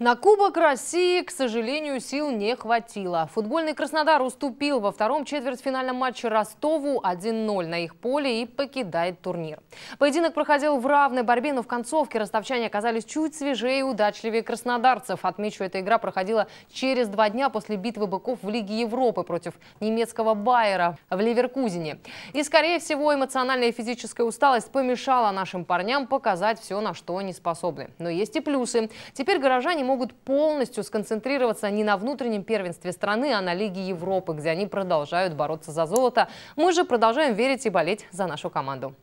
На Кубок России, к сожалению, сил не хватило. Футбольный Краснодар уступил во втором четвертьфинальном матче Ростову 1-0 на их поле и покидает турнир. Поединок проходил в равной борьбе, но в концовке ростовчане оказались чуть свежее и удачливее краснодарцев. Отмечу, эта игра проходила через два дня после битвы быков в Лиге Европы против немецкого Байера в Ливеркузине. И, скорее всего, эмоциональная и физическая усталость помешала нашим парням показать все, на что они способны. Но есть и плюсы. Теперь горожане могут полностью сконцентрироваться не на внутреннем первенстве страны, а на Лиге Европы, где они продолжают бороться за золото. Мы же продолжаем верить и болеть за нашу команду.